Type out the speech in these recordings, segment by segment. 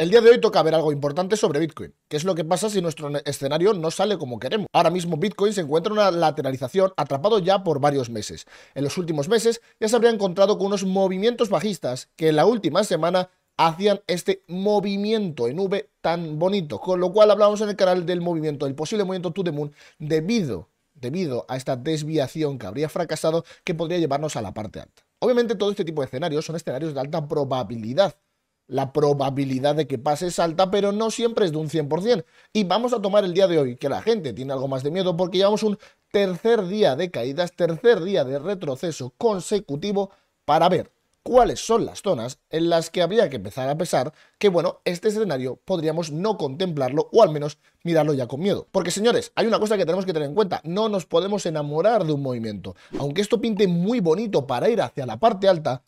El día de hoy toca ver algo importante sobre Bitcoin, que es lo que pasa si nuestro escenario no sale como queremos. Ahora mismo Bitcoin se encuentra en una lateralización atrapado ya por varios meses. En los últimos meses ya se habría encontrado con unos movimientos bajistas que en la última semana hacían este movimiento en V tan bonito, con lo cual hablamos en el canal del movimiento, del posible movimiento to the moon debido, debido a esta desviación que habría fracasado que podría llevarnos a la parte alta. Obviamente todo este tipo de escenarios son escenarios de alta probabilidad, la probabilidad de que pase es alta, pero no siempre es de un 100%. Y vamos a tomar el día de hoy, que la gente tiene algo más de miedo porque llevamos un tercer día de caídas, tercer día de retroceso consecutivo para ver cuáles son las zonas en las que habría que empezar a pesar que, bueno, este escenario podríamos no contemplarlo o al menos mirarlo ya con miedo. Porque, señores, hay una cosa que tenemos que tener en cuenta, no nos podemos enamorar de un movimiento. Aunque esto pinte muy bonito para ir hacia la parte alta,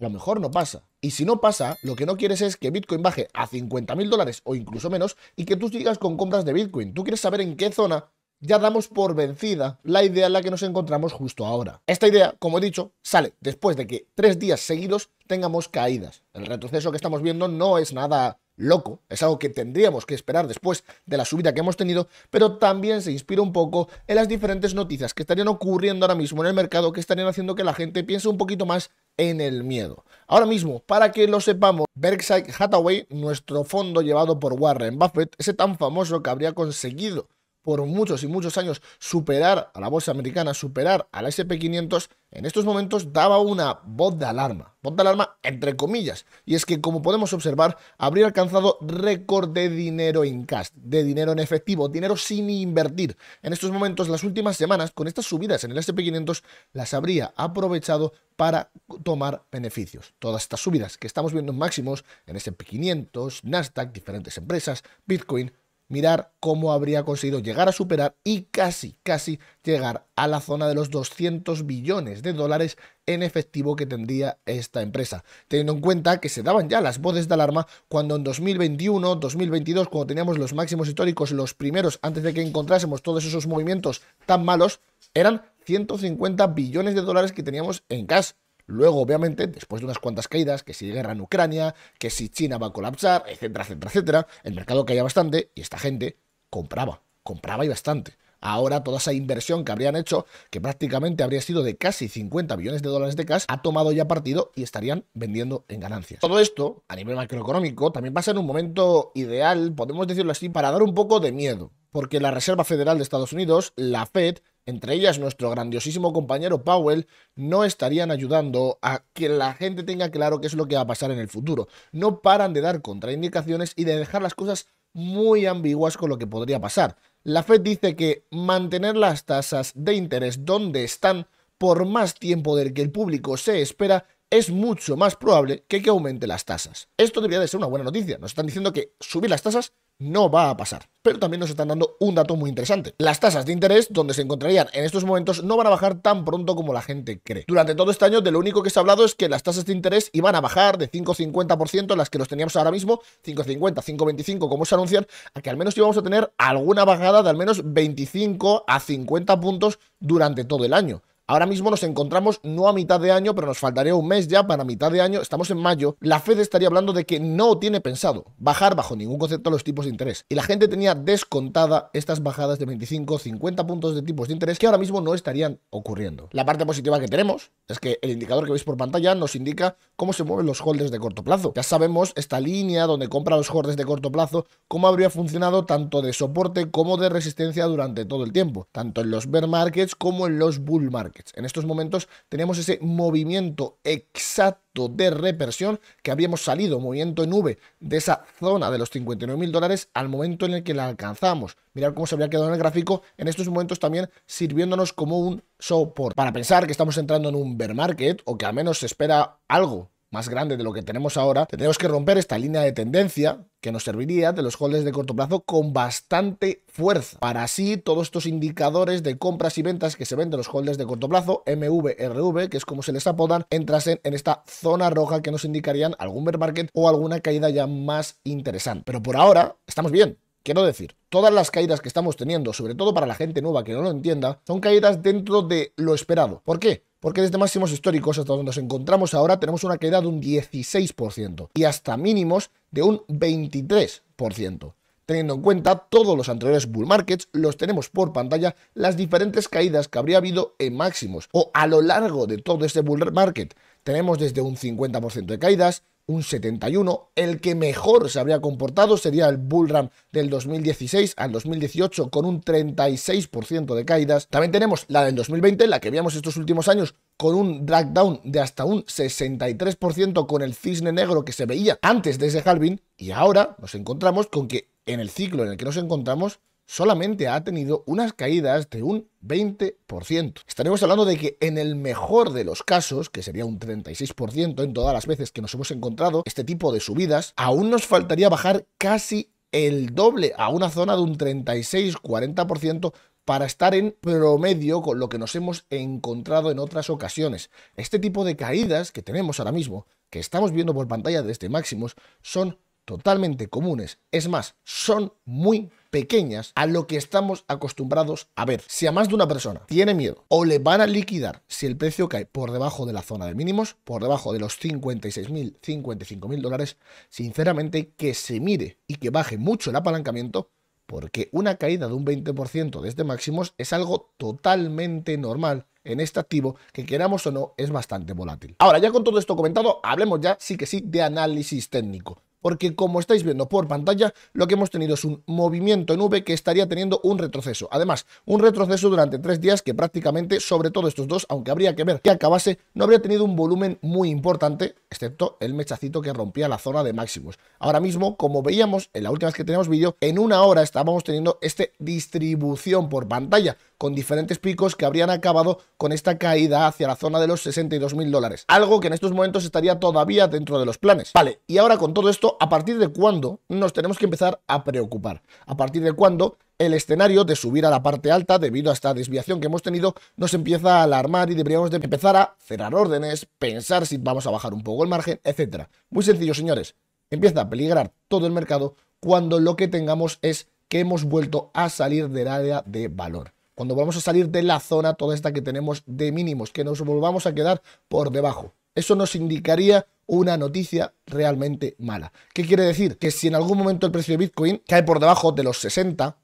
a lo mejor no pasa. Y si no pasa, lo que no quieres es que Bitcoin baje a 50.000 dólares o incluso menos y que tú sigas con compras de Bitcoin. Tú quieres saber en qué zona ya damos por vencida la idea en la que nos encontramos justo ahora. Esta idea, como he dicho, sale después de que tres días seguidos tengamos caídas. El retroceso que estamos viendo no es nada loco, es algo que tendríamos que esperar después de la subida que hemos tenido, pero también se inspira un poco en las diferentes noticias que estarían ocurriendo ahora mismo en el mercado, que estarían haciendo que la gente piense un poquito más en el miedo. Ahora mismo, para que lo sepamos, Berkshire Hathaway, nuestro fondo llevado por Warren Buffett, ese tan famoso que habría conseguido por muchos y muchos años superar a la bolsa americana, superar a la SP500, en estos momentos daba una voz de alarma, voz de alarma entre comillas, y es que como podemos observar, habría alcanzado récord de dinero en cash, de dinero en efectivo, dinero sin invertir. En estos momentos, las últimas semanas, con estas subidas en el SP500, las habría aprovechado para tomar beneficios. Todas estas subidas que estamos viendo en máximos, en SP500, Nasdaq, diferentes empresas, Bitcoin, mirar cómo habría conseguido llegar a superar y casi, casi llegar a la zona de los 200 billones de dólares en efectivo que tendría esta empresa, teniendo en cuenta que se daban ya las voces de alarma cuando en 2021, 2022, cuando teníamos los máximos históricos, los primeros, antes de que encontrásemos todos esos movimientos tan malos, eran 150 billones de dólares que teníamos en cash. Luego, obviamente, después de unas cuantas caídas, que si guerra en Ucrania, que si China va a colapsar, etcétera, etcétera, etcétera, el mercado caía bastante y esta gente compraba, compraba y bastante. Ahora toda esa inversión que habrían hecho, que prácticamente habría sido de casi 50 billones de dólares de cash, ha tomado ya partido y estarían vendiendo en ganancias. Todo esto, a nivel macroeconómico, también pasa en un momento ideal, podemos decirlo así, para dar un poco de miedo. Porque la Reserva Federal de Estados Unidos, la Fed, entre ellas nuestro grandiosísimo compañero Powell, no estarían ayudando a que la gente tenga claro qué es lo que va a pasar en el futuro. No paran de dar contraindicaciones y de dejar las cosas muy ambiguas con lo que podría pasar. La Fed dice que mantener las tasas de interés donde están por más tiempo del que el público se espera es mucho más probable que que aumente las tasas. Esto debería de ser una buena noticia. Nos están diciendo que subir las tasas no va a pasar. Pero también nos están dando un dato muy interesante. Las tasas de interés, donde se encontrarían en estos momentos, no van a bajar tan pronto como la gente cree. Durante todo este año, de lo único que se ha hablado es que las tasas de interés iban a bajar de 5,50%, las que los teníamos ahora mismo, 5,50, 5,25, como se anuncian, a que al menos íbamos a tener alguna bajada de al menos 25 a 50 puntos durante todo el año. Ahora mismo nos encontramos no a mitad de año, pero nos faltaría un mes ya para mitad de año. Estamos en mayo. La Fed estaría hablando de que no tiene pensado bajar bajo ningún concepto los tipos de interés. Y la gente tenía descontada estas bajadas de 25, 50 puntos de tipos de interés que ahora mismo no estarían ocurriendo. La parte positiva que tenemos es que el indicador que veis por pantalla nos indica cómo se mueven los holders de corto plazo. Ya sabemos esta línea donde compra los holders de corto plazo, cómo habría funcionado tanto de soporte como de resistencia durante todo el tiempo, tanto en los bear markets como en los bull markets. En estos momentos tenemos ese movimiento exacto de repersión que habíamos salido, movimiento en V de esa zona de los 59.000 dólares al momento en el que la alcanzamos. Mirad cómo se habría quedado en el gráfico en estos momentos también sirviéndonos como un soporte. Para pensar que estamos entrando en un bear market o que al menos se espera algo más grande de lo que tenemos ahora, tenemos que romper esta línea de tendencia que nos serviría de los holders de corto plazo con bastante fuerza. Para así, todos estos indicadores de compras y ventas que se ven de los holders de corto plazo, MVRV, que es como se les apodan, entrasen en esta zona roja que nos indicarían algún bear market o alguna caída ya más interesante. Pero por ahora, estamos bien. Quiero decir, todas las caídas que estamos teniendo, sobre todo para la gente nueva que no lo entienda, son caídas dentro de lo esperado. ¿Por qué? porque desde máximos históricos hasta donde nos encontramos ahora tenemos una caída de un 16% y hasta mínimos de un 23%. Teniendo en cuenta todos los anteriores bull markets, los tenemos por pantalla las diferentes caídas que habría habido en máximos o a lo largo de todo este bull market. Tenemos desde un 50% de caídas, un 71. El que mejor se habría comportado sería el Bullram del 2016 al 2018 con un 36% de caídas. También tenemos la del 2020, la que veíamos estos últimos años con un drag down de hasta un 63% con el cisne negro que se veía antes de ese halving y ahora nos encontramos con que en el ciclo en el que nos encontramos solamente ha tenido unas caídas de un 20%. Estaremos hablando de que en el mejor de los casos, que sería un 36% en todas las veces que nos hemos encontrado este tipo de subidas, aún nos faltaría bajar casi el doble a una zona de un 36-40% para estar en promedio con lo que nos hemos encontrado en otras ocasiones. Este tipo de caídas que tenemos ahora mismo, que estamos viendo por pantalla desde máximos, son totalmente comunes, es más, son muy pequeñas a lo que estamos acostumbrados a ver. Si a más de una persona tiene miedo o le van a liquidar si el precio cae por debajo de la zona de mínimos, por debajo de los 56.000, 55.000 dólares, sinceramente que se mire y que baje mucho el apalancamiento porque una caída de un 20% desde máximos es algo totalmente normal en este activo que queramos o no es bastante volátil. Ahora ya con todo esto comentado, hablemos ya sí que sí de análisis técnico porque como estáis viendo por pantalla, lo que hemos tenido es un movimiento en V que estaría teniendo un retroceso. Además, un retroceso durante tres días que prácticamente, sobre todo estos dos, aunque habría que ver que acabase, no habría tenido un volumen muy importante, excepto el mechacito que rompía la zona de máximos. Ahora mismo, como veíamos en la última vez que teníamos vídeo, en una hora estábamos teniendo este distribución por pantalla, con diferentes picos que habrían acabado con esta caída hacia la zona de los 62 mil dólares. Algo que en estos momentos estaría todavía dentro de los planes. Vale, y ahora con todo esto, ¿a partir de cuándo nos tenemos que empezar a preocupar? ¿A partir de cuándo el escenario de subir a la parte alta debido a esta desviación que hemos tenido nos empieza a alarmar y deberíamos de empezar a cerrar órdenes, pensar si vamos a bajar un poco el margen, etcétera? Muy sencillo, señores. Empieza a peligrar todo el mercado cuando lo que tengamos es que hemos vuelto a salir del área de valor. Cuando vamos a salir de la zona, toda esta que tenemos de mínimos, que nos volvamos a quedar por debajo. Eso nos indicaría una noticia realmente mala. ¿Qué quiere decir? Que si en algún momento el precio de Bitcoin cae por debajo de los 60,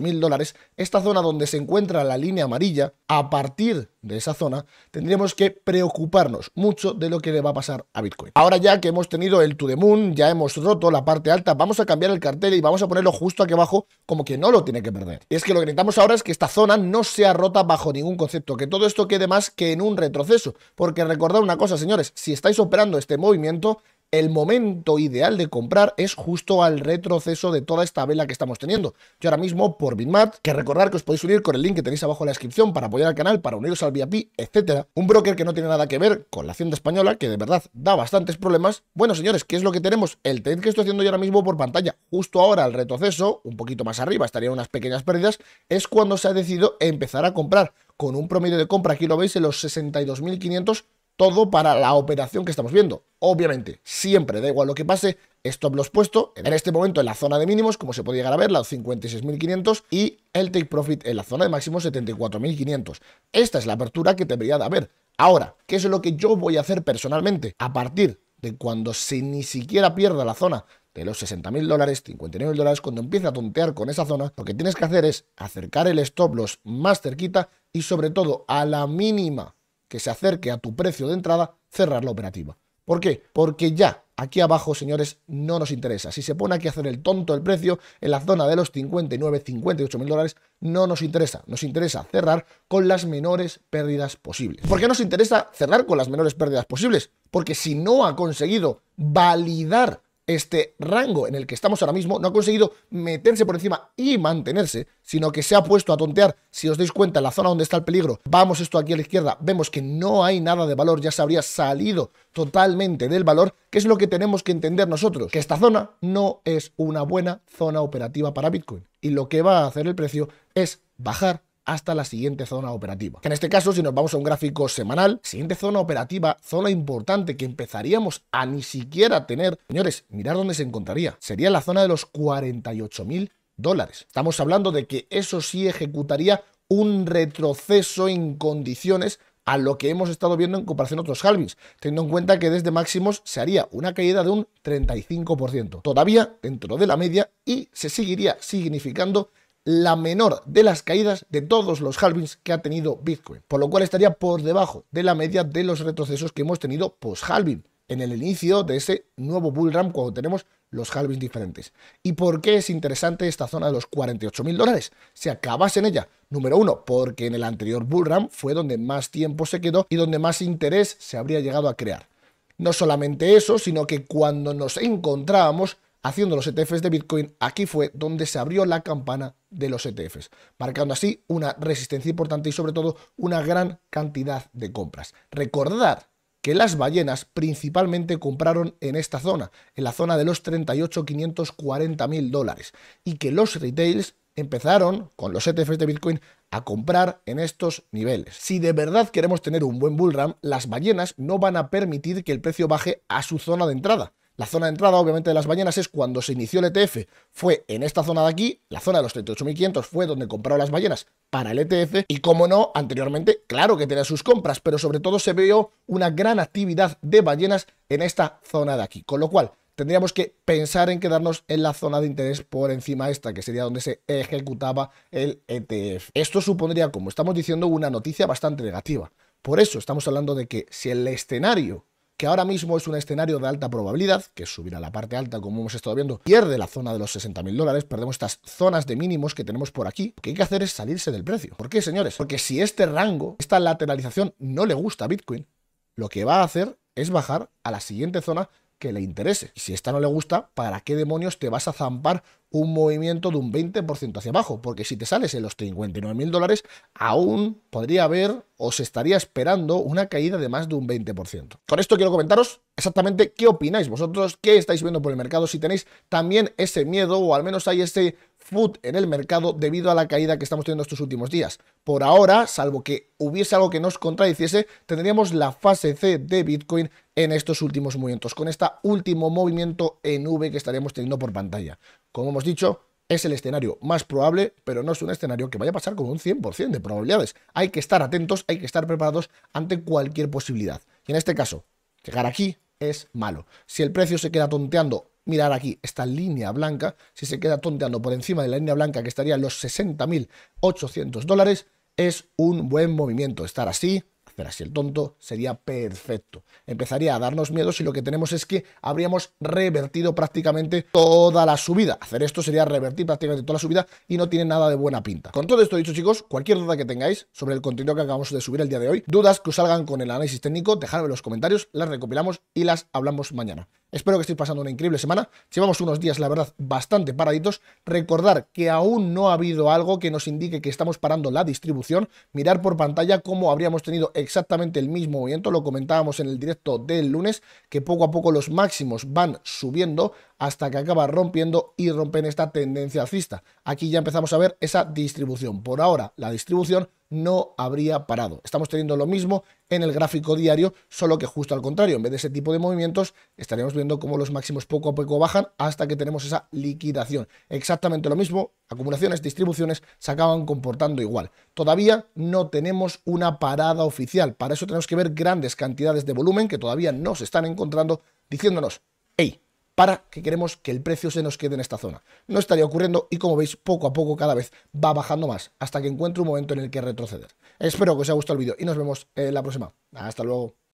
mil dólares, esta zona donde se encuentra la línea amarilla, a partir de esa zona, tendríamos que preocuparnos mucho de lo que le va a pasar a Bitcoin. Ahora ya que hemos tenido el To The Moon, ya hemos roto la parte alta, vamos a cambiar el cartel y vamos a ponerlo justo aquí abajo como que no lo tiene que perder. Y es que lo que necesitamos ahora es que esta zona no sea rota bajo ningún concepto, que todo esto quede más que en un retroceso. Porque recordad una cosa, señores, si estáis operando este movimiento, el momento ideal de comprar es justo al retroceso de toda esta vela que estamos teniendo. Yo ahora mismo por Bitmat, que recordar que os podéis unir con el link que tenéis abajo en la descripción para apoyar al canal, para uniros al VIP, etcétera. Un broker que no tiene nada que ver con la hacienda española, que de verdad da bastantes problemas. Bueno, señores, ¿qué es lo que tenemos? El trade que estoy haciendo yo ahora mismo por pantalla, justo ahora al retroceso, un poquito más arriba, estarían unas pequeñas pérdidas, es cuando se ha decidido empezar a comprar con un promedio de compra, aquí lo veis, en los 62.500 todo para la operación que estamos viendo. Obviamente, siempre, da igual lo que pase, stop loss puesto, en este momento en la zona de mínimos, como se puede llegar a ver, la 56.500 y el take profit en la zona de máximo 74.500. Esta es la apertura que debería de haber. Ahora, ¿qué es lo que yo voy a hacer personalmente? A partir de cuando se ni siquiera pierda la zona de los 60.000 dólares, 59.000 dólares, cuando empiece a tontear con esa zona, lo que tienes que hacer es acercar el stop loss más cerquita y sobre todo a la mínima que se acerque a tu precio de entrada, cerrar la operativa. ¿Por qué? Porque ya aquí abajo, señores, no nos interesa. Si se pone aquí a hacer el tonto el precio en la zona de los 59, 58 mil dólares, no nos interesa. Nos interesa cerrar con las menores pérdidas posibles. ¿Por qué nos interesa cerrar con las menores pérdidas posibles? Porque si no ha conseguido validar este rango en el que estamos ahora mismo, no ha conseguido meterse por encima y mantenerse, sino que se ha puesto a tontear. Si os dais cuenta, en la zona donde está el peligro, vamos esto aquí a la izquierda, vemos que no hay nada de valor, ya se habría salido totalmente del valor, que es lo que tenemos que entender nosotros, que esta zona no es una buena zona operativa para Bitcoin. Y lo que va a hacer el precio es bajar hasta la siguiente zona operativa. en este caso, si nos vamos a un gráfico semanal, siguiente zona operativa, zona importante que empezaríamos a ni siquiera tener, señores, mirar dónde se encontraría. Sería la zona de los 48.000 dólares. Estamos hablando de que eso sí ejecutaría un retroceso en condiciones a lo que hemos estado viendo en comparación a otros halvings, teniendo en cuenta que desde máximos se haría una caída de un 35%, todavía dentro de la media y se seguiría significando la menor de las caídas de todos los halvings que ha tenido Bitcoin, por lo cual estaría por debajo de la media de los retrocesos que hemos tenido post-halving, en el inicio de ese nuevo bull run cuando tenemos los halvings diferentes. ¿Y por qué es interesante esta zona de los 48 mil dólares? Se acabas en ella. Número uno, porque en el anterior bull run fue donde más tiempo se quedó y donde más interés se habría llegado a crear. No solamente eso, sino que cuando nos encontrábamos haciendo los ETFs de Bitcoin, aquí fue donde se abrió la campana de los ETFs, marcando así una resistencia importante y sobre todo una gran cantidad de compras. Recordad que las ballenas principalmente compraron en esta zona, en la zona de los 38.540.000 dólares, y que los retails empezaron con los ETFs de Bitcoin a comprar en estos niveles. Si de verdad queremos tener un buen run, las ballenas no van a permitir que el precio baje a su zona de entrada, la zona de entrada, obviamente, de las ballenas es cuando se inició el ETF, fue en esta zona de aquí, la zona de los 38.500 fue donde compraron las ballenas para el ETF y como no, anteriormente, claro que tenía sus compras, pero sobre todo se vio una gran actividad de ballenas en esta zona de aquí, con lo cual tendríamos que pensar en quedarnos en la zona de interés por encima de esta, que sería donde se ejecutaba el ETF. Esto supondría, como estamos diciendo, una noticia bastante negativa. Por eso estamos hablando de que si el escenario que ahora mismo es un escenario de alta probabilidad, que subir a la parte alta, como hemos estado viendo, pierde la zona de los 60.000 mil dólares, perdemos estas zonas de mínimos que tenemos por aquí, lo que hay que hacer es salirse del precio. ¿Por qué, señores? Porque si este rango, esta lateralización no le gusta a Bitcoin, lo que va a hacer es bajar a la siguiente zona que le interese. si esta no le gusta, ¿para qué demonios te vas a zampar un movimiento de un 20% hacia abajo? Porque si te sales en los 59 mil dólares, aún podría haber o se estaría esperando una caída de más de un 20%. Con esto quiero comentaros exactamente qué opináis vosotros, qué estáis viendo por el mercado, si tenéis también ese miedo o al menos hay ese food en el mercado debido a la caída que estamos teniendo estos últimos días. Por ahora, salvo que hubiese algo que nos contradiciese, tendríamos la fase C de Bitcoin en estos últimos movimientos, con este último movimiento en V que estaríamos teniendo por pantalla. Como hemos dicho, es el escenario más probable, pero no es un escenario que vaya a pasar con un 100% de probabilidades. Hay que estar atentos, hay que estar preparados ante cualquier posibilidad. Y en este caso, llegar aquí es malo. Si el precio se queda tonteando mirar aquí esta línea blanca, si se queda tonteando por encima de la línea blanca que estaría en los 60.800 dólares, es un buen movimiento. Estar así, hacer así el tonto, sería perfecto. Empezaría a darnos miedo si lo que tenemos es que habríamos revertido prácticamente toda la subida. Hacer esto sería revertir prácticamente toda la subida y no tiene nada de buena pinta. Con todo esto dicho, chicos, cualquier duda que tengáis sobre el contenido que acabamos de subir el día de hoy, dudas que os salgan con el análisis técnico, dejadme en los comentarios, las recopilamos y las hablamos mañana. Espero que estéis pasando una increíble semana. Llevamos unos días, la verdad, bastante paraditos. Recordar que aún no ha habido algo que nos indique que estamos parando la distribución. Mirar por pantalla cómo habríamos tenido exactamente el mismo movimiento. Lo comentábamos en el directo del lunes, que poco a poco los máximos van subiendo hasta que acaba rompiendo y rompen esta tendencia alcista. Aquí ya empezamos a ver esa distribución. Por ahora, la distribución no habría parado. Estamos teniendo lo mismo en el gráfico diario, solo que justo al contrario, en vez de ese tipo de movimientos, estaríamos viendo cómo los máximos poco a poco bajan hasta que tenemos esa liquidación. Exactamente lo mismo, acumulaciones, distribuciones se acaban comportando igual. Todavía no tenemos una parada oficial, para eso tenemos que ver grandes cantidades de volumen que todavía no se están encontrando diciéndonos, hey, para que queremos que el precio se nos quede en esta zona. No estaría ocurriendo y como veis poco a poco cada vez va bajando más hasta que encuentre un momento en el que retroceder. Espero que os haya gustado el vídeo y nos vemos en la próxima. Hasta luego.